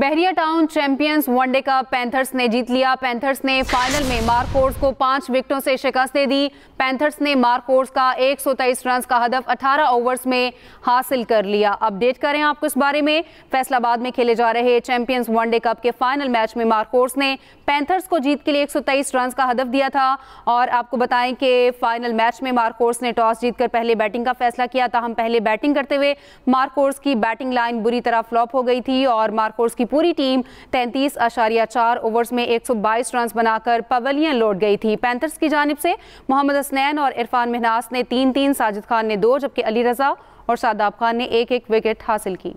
बहरिया town champions one day cup panthers ने जीत लिया पैंथर्स ने फाइनल में मार्कोर्स को पांच विकेटों से शिकस्त दे दी पैंथर्स ने मार्कोर्स का तेईस रन का हदफ 18 ओवर्स में हासिल कर लिया अपडेट करें आपको इस बारे में फैसलाबाद में खेले जा रहे चैंपियंस वनडे कप के फाइनल मैच में मार्कोर्स ने पैंथर्स को जीत के लिए तेईस रन का हदफ दिया था और आपको बताएं कि फाइनल मैच में मार्कोर्स ने टॉस जीतकर पहले बैटिंग का फैसला किया था हम पहले बैटिंग करते हुए मार्कोर्स की बैटिंग लाइन बुरी तरह फ्लॉप हो गई थी और मार्कोर्स की पूरी टीम तैंतीस आशारिया चार ओवर्स में 122 रन बनाकर पवेलियन लौट गई थी पैंथर्स की जानब से मोहम्मद हसनैन और इरफान मिनास ने तीन तीन साजिद खान ने दो जबकि अली रजा और शादाब खान ने एक एक विकेट हासिल की